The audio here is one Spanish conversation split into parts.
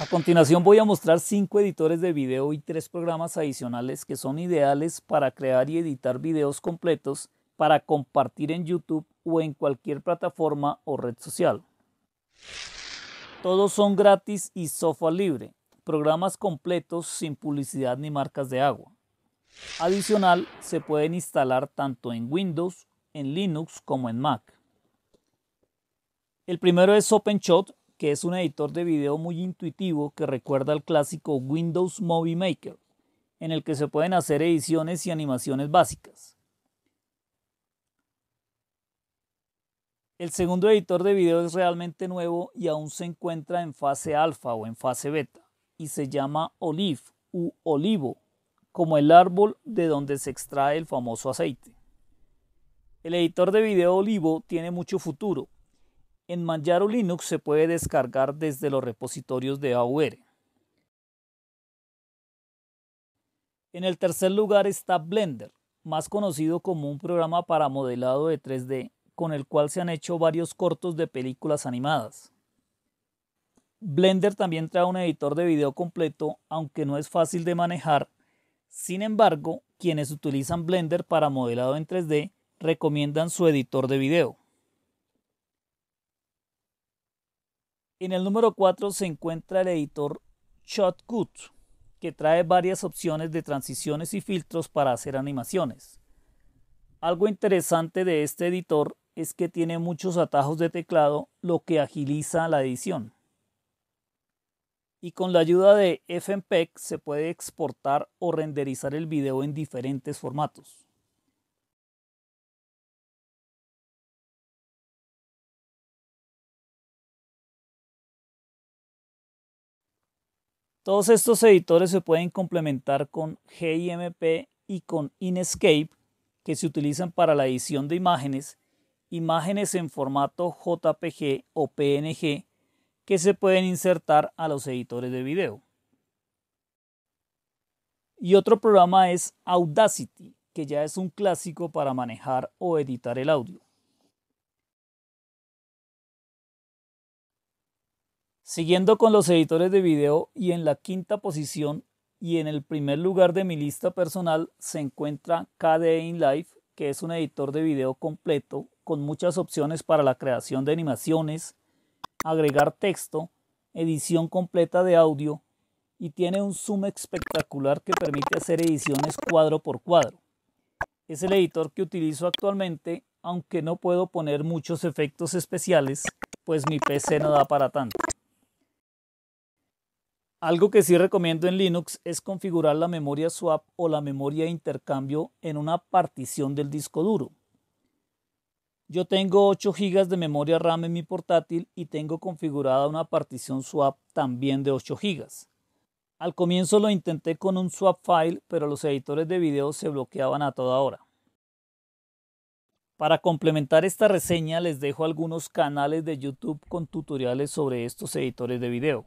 A continuación voy a mostrar 5 editores de video y 3 programas adicionales que son ideales para crear y editar videos completos para compartir en YouTube o en cualquier plataforma o red social. Todos son gratis y software libre, programas completos sin publicidad ni marcas de agua. Adicional, se pueden instalar tanto en Windows, en Linux como en Mac. El primero es OpenShot, que es un editor de video muy intuitivo que recuerda al clásico Windows Movie Maker, en el que se pueden hacer ediciones y animaciones básicas. El segundo editor de video es realmente nuevo y aún se encuentra en fase alfa o en fase beta y se llama Olive u Olivo, como el árbol de donde se extrae el famoso aceite. El editor de video Olivo tiene mucho futuro en Manjaro Linux se puede descargar desde los repositorios de AUR. En el tercer lugar está Blender, más conocido como un programa para modelado de 3D, con el cual se han hecho varios cortos de películas animadas. Blender también trae un editor de video completo, aunque no es fácil de manejar. Sin embargo, quienes utilizan Blender para modelado en 3D recomiendan su editor de video. En el número 4 se encuentra el editor Shotcut, que trae varias opciones de transiciones y filtros para hacer animaciones. Algo interesante de este editor es que tiene muchos atajos de teclado, lo que agiliza la edición. Y con la ayuda de FMPEG se puede exportar o renderizar el video en diferentes formatos. Todos estos editores se pueden complementar con GIMP y con Inkscape, que se utilizan para la edición de imágenes, imágenes en formato JPG o PNG, que se pueden insertar a los editores de video. Y otro programa es Audacity, que ya es un clásico para manejar o editar el audio. Siguiendo con los editores de video y en la quinta posición y en el primer lugar de mi lista personal se encuentra KDE InLife, que es un editor de video completo con muchas opciones para la creación de animaciones, agregar texto, edición completa de audio y tiene un zoom espectacular que permite hacer ediciones cuadro por cuadro. Es el editor que utilizo actualmente, aunque no puedo poner muchos efectos especiales, pues mi PC no da para tanto. Algo que sí recomiendo en Linux es configurar la memoria swap o la memoria intercambio en una partición del disco duro. Yo tengo 8 GB de memoria RAM en mi portátil y tengo configurada una partición swap también de 8 GB. Al comienzo lo intenté con un swap file, pero los editores de video se bloqueaban a toda hora. Para complementar esta reseña les dejo algunos canales de YouTube con tutoriales sobre estos editores de video.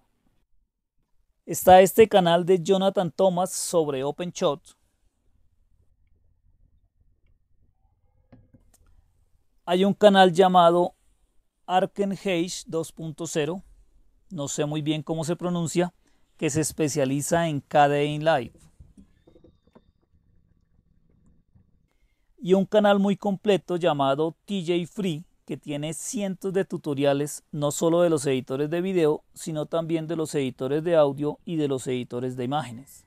Está este canal de Jonathan Thomas sobre OpenShot. Hay un canal llamado Arkenhage 2.0, no sé muy bien cómo se pronuncia, que se especializa en KDE Live. Y un canal muy completo llamado TJ Free, que tiene cientos de tutoriales no solo de los editores de video, sino también de los editores de audio y de los editores de imágenes.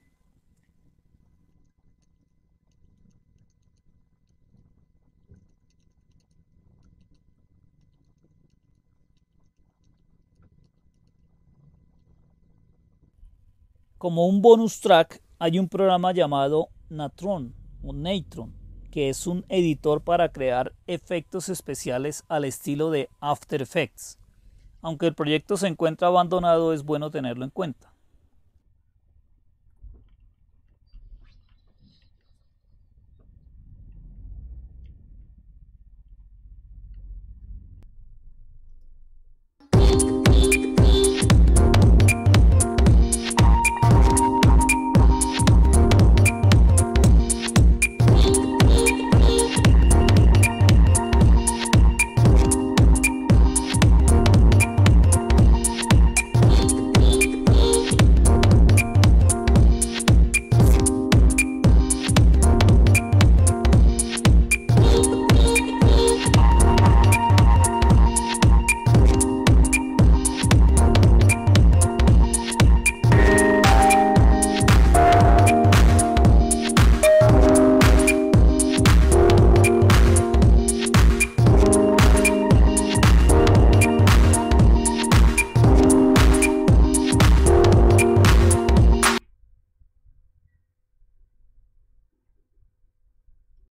Como un bonus track hay un programa llamado Natron o Natron que es un editor para crear efectos especiales al estilo de After Effects. Aunque el proyecto se encuentra abandonado, es bueno tenerlo en cuenta.